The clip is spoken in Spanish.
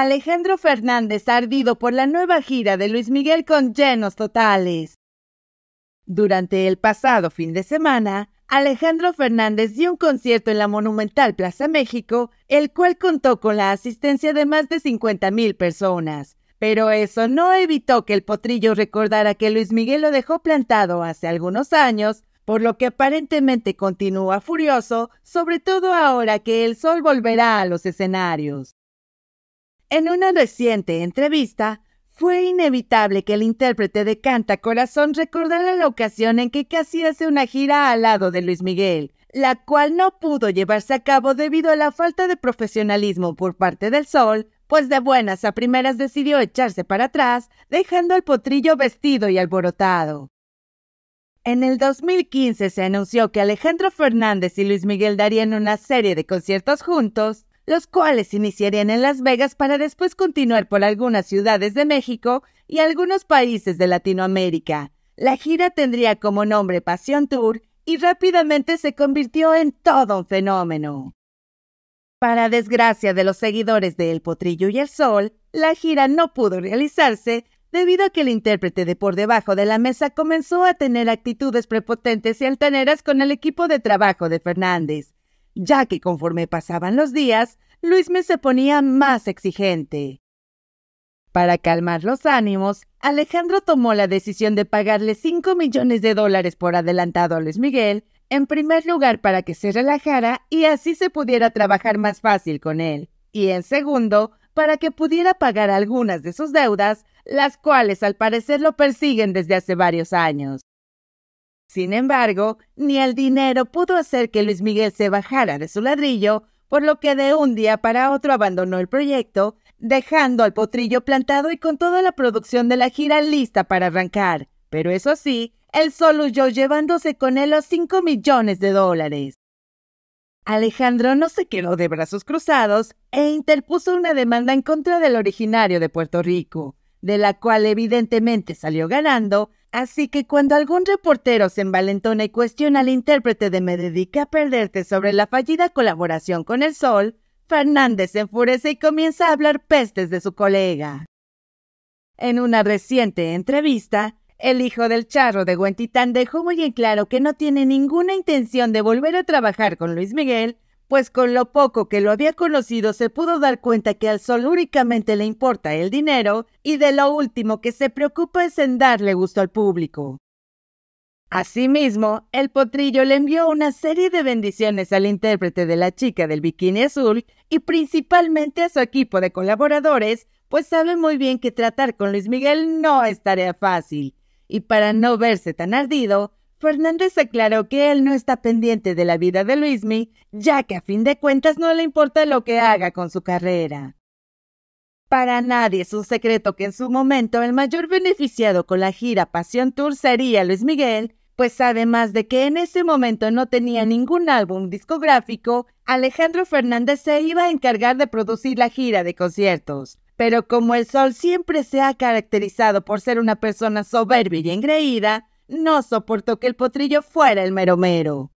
Alejandro Fernández ardido por la nueva gira de Luis Miguel con llenos totales. Durante el pasado fin de semana, Alejandro Fernández dio un concierto en la monumental Plaza México, el cual contó con la asistencia de más de 50.000 personas. Pero eso no evitó que el potrillo recordara que Luis Miguel lo dejó plantado hace algunos años, por lo que aparentemente continúa furioso, sobre todo ahora que el sol volverá a los escenarios. En una reciente entrevista, fue inevitable que el intérprete de Canta Corazón recordara la ocasión en que casi hace una gira al lado de Luis Miguel, la cual no pudo llevarse a cabo debido a la falta de profesionalismo por parte del Sol, pues de buenas a primeras decidió echarse para atrás, dejando al potrillo vestido y alborotado. En el 2015 se anunció que Alejandro Fernández y Luis Miguel darían una serie de conciertos juntos, los cuales iniciarían en Las Vegas para después continuar por algunas ciudades de México y algunos países de Latinoamérica. La gira tendría como nombre Pasión Tour y rápidamente se convirtió en todo un fenómeno. Para desgracia de los seguidores de El Potrillo y el Sol, la gira no pudo realizarse debido a que el intérprete de por debajo de la mesa comenzó a tener actitudes prepotentes y altaneras con el equipo de trabajo de Fernández, ya que conforme pasaban los días, Luis me se ponía más exigente. Para calmar los ánimos, Alejandro tomó la decisión de pagarle 5 millones de dólares por adelantado a Luis Miguel, en primer lugar para que se relajara y así se pudiera trabajar más fácil con él, y en segundo, para que pudiera pagar algunas de sus deudas, las cuales al parecer lo persiguen desde hace varios años. Sin embargo, ni el dinero pudo hacer que Luis Miguel se bajara de su ladrillo, por lo que de un día para otro abandonó el proyecto, dejando al potrillo plantado y con toda la producción de la gira lista para arrancar. Pero eso sí, él solo huyó llevándose con él los 5 millones de dólares. Alejandro no se quedó de brazos cruzados e interpuso una demanda en contra del originario de Puerto Rico, de la cual evidentemente salió ganando, Así que cuando algún reportero se envalentona y cuestiona al intérprete de Me dedique a perderte sobre la fallida colaboración con el sol, Fernández se enfurece y comienza a hablar pestes de su colega. En una reciente entrevista, el hijo del charro de Huentitán dejó muy en claro que no tiene ninguna intención de volver a trabajar con Luis Miguel pues con lo poco que lo había conocido se pudo dar cuenta que al sol únicamente le importa el dinero y de lo último que se preocupa es en darle gusto al público. Asimismo, el potrillo le envió una serie de bendiciones al intérprete de la chica del bikini azul y principalmente a su equipo de colaboradores, pues sabe muy bien que tratar con Luis Miguel no es tarea fácil. Y para no verse tan ardido, Fernández aclaró que él no está pendiente de la vida de Luismi, ya que a fin de cuentas no le importa lo que haga con su carrera. Para nadie es un secreto que en su momento el mayor beneficiado con la gira Pasión Tour sería Luis Miguel, pues además de que en ese momento no tenía ningún álbum discográfico, Alejandro Fernández se iba a encargar de producir la gira de conciertos. Pero como el Sol siempre se ha caracterizado por ser una persona soberbia y engreída, no soportó que el potrillo fuera el meromero.